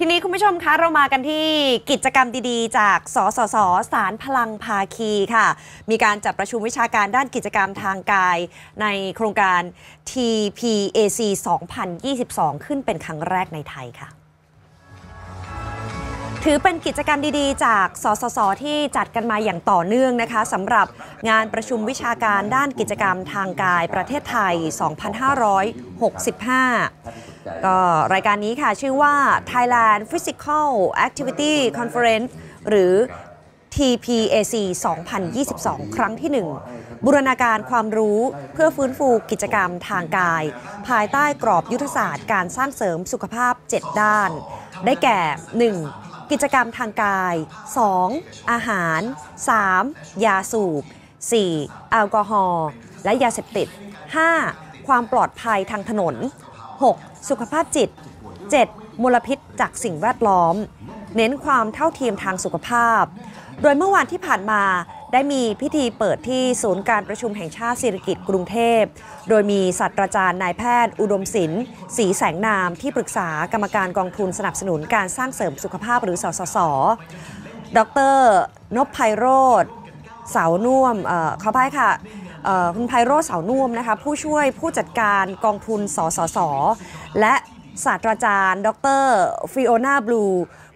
ทีนี้คุณผู้ชมคะเรามากันที่กิจกรรมดีๆ จากสสส สารพลังภาคีค่ะ มีการจัดประชุมวิชาการด้านกิจกรรมทางกายในโครงการ TPAC 2022 ขึ้นเป็นครั้งแรกในไทยค่ะ ถือเป็นกิจกรรมดีๆ จากสสส ที่จัดกันมาอย่างต่อเนื่องนะคะสำหรับงานประชุมวิชาการด้านกิจกรรมทางกายประเทศไทย 2565ก็รายการนี้ค่ะชื่อว่า Thailand Physical Activity Conference หรือ TPAC 2022 ครั้งที่ 1บูรณาการความรู้เพื่อฟื้นฟูกิจกรรมทางกาย ภายใต้กรอบยุทธศาสตร์การสร้างเสริมสุขภาพ 7 ด้าน ได้แก่ 1. กิจกรรมทางกาย 2. อาหาร 3. ยาสูบ 4. แอลกอฮอล์และยาเสพติด 5. ความปลอดภัยทางถนน 6. สุขภาพจิต 7. มลพิษจากสิ่งแวดล้อม เน้นความเท่าเทียมทางสุขภาพ โดยเมื่อวานที่ผ่านมาได้มีพิธีเปิดที่ศูนย์การประชุมแห่งชาติศิริกิต์กรุงเทพ โดยมีศาสตราจารย์นายแพทย์ อุดมศิลป์ศรีแสงนามที่ปรึกษากรรมการกองทุนสนับสนุนการสร้างเสริมสุขภาพหรือสสส ดรนพไพโรธเสานุ่มขออภัยค่ะคุณไพโรเสานุ่มนะคะผู้ช่วยผู้จัดการกองทุนสสสและศาสตราจารย์ดรฟิโอนาบลู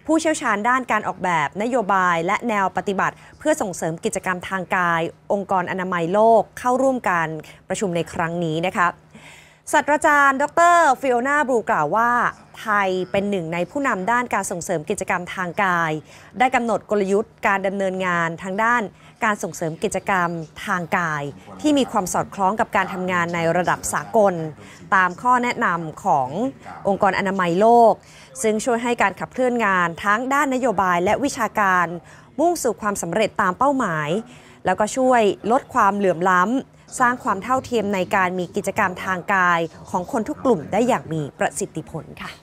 ผู้เชี่ยวชาญด้านการออกแบบนโยบายและแนวปฏิบัติ เพื่อส่งเสริมกิจกรรมทางกาย องค์กรอนามัยโลกเข้าร่วมการประชุมในครั้งนี้นะคะศาสตราจารย์ดรฟิโอนาบลูกล่าวว่าไทยเป็นหนึ่งในผู้นำด้านการส่งเสริมกิจกรรมทางกาย ได้กำหนดกลยุทธ์การดำเนินงานทางด้านการส่งเสริมกิจกรรมทางกาย ที่มีความสอดคล้องกับการทำงานในระดับสากล ตามข้อแนะนำขององค์กรอนามัยโลก ซึ่งช่วยให้การขับเคลื่อนงาน ทั้งด้านนโยบายและวิชาการมุ่งสู่ความสำเร็จตามเป้าหมาย แล้วก็ช่วยลดความเหลื่อมล้ำสร้างความเท่าเทียมในการมีกิจกรรมทางกาย ของคนทุกกลุ่มได้อย่างมีประสิทธิผลค่ะ